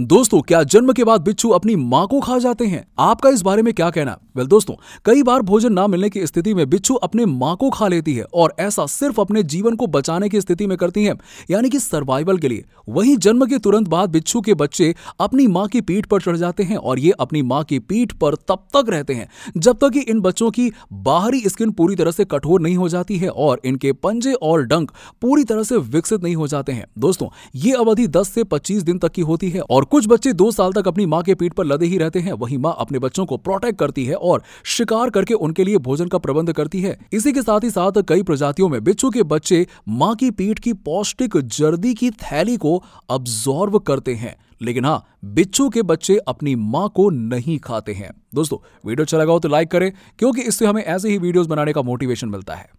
दोस्तों क्या जन्म के बाद बिच्छू अपनी माँ को खा जाते हैं आपका इस बारे में क्या कहना वेल दोस्तों कई बार भोजन ना मिलने की स्थिति में बिच्छू अपने माँ को खा लेती है और ऐसा सिर्फ अपने जीवन को बचाने की स्थिति में करती है यानी कि सर्वाइवल के लिए वही जन्म के तुरंत बाद बिच्छू के बच्चे अपनी माँ की पीठ पर चढ़ जाते हैं और ये अपनी माँ की पीठ पर तब तक रहते हैं जब तक कि इन बच्चों की बाहरी स्किन पूरी तरह से कठोर नहीं हो जाती है और इनके पंजे और डंक पूरी तरह से विकसित नहीं हो जाते हैं दोस्तों ये अवधि दस से पच्चीस दिन तक की होती है और कुछ बच्चे दो साल तक अपनी माँ के पीठ पर लदे ही रहते हैं वहीं माँ अपने बच्चों को प्रोटेक्ट करती है और शिकार करके उनके लिए भोजन का प्रबंध करती है इसी के साथ ही साथ कई प्रजातियों में बिच्छू के बच्चे माँ की पीठ की पौष्टिक जर्दी की थैली को अब्जॉर्व करते हैं लेकिन हाँ बिच्छू के बच्चे अपनी माँ को नहीं खाते हैं दोस्तों वीडियो अच्छा लगा हो तो लाइक करें क्योंकि इससे हमें ऐसे ही वीडियोस बनाने का मोटिवेशन मिलता है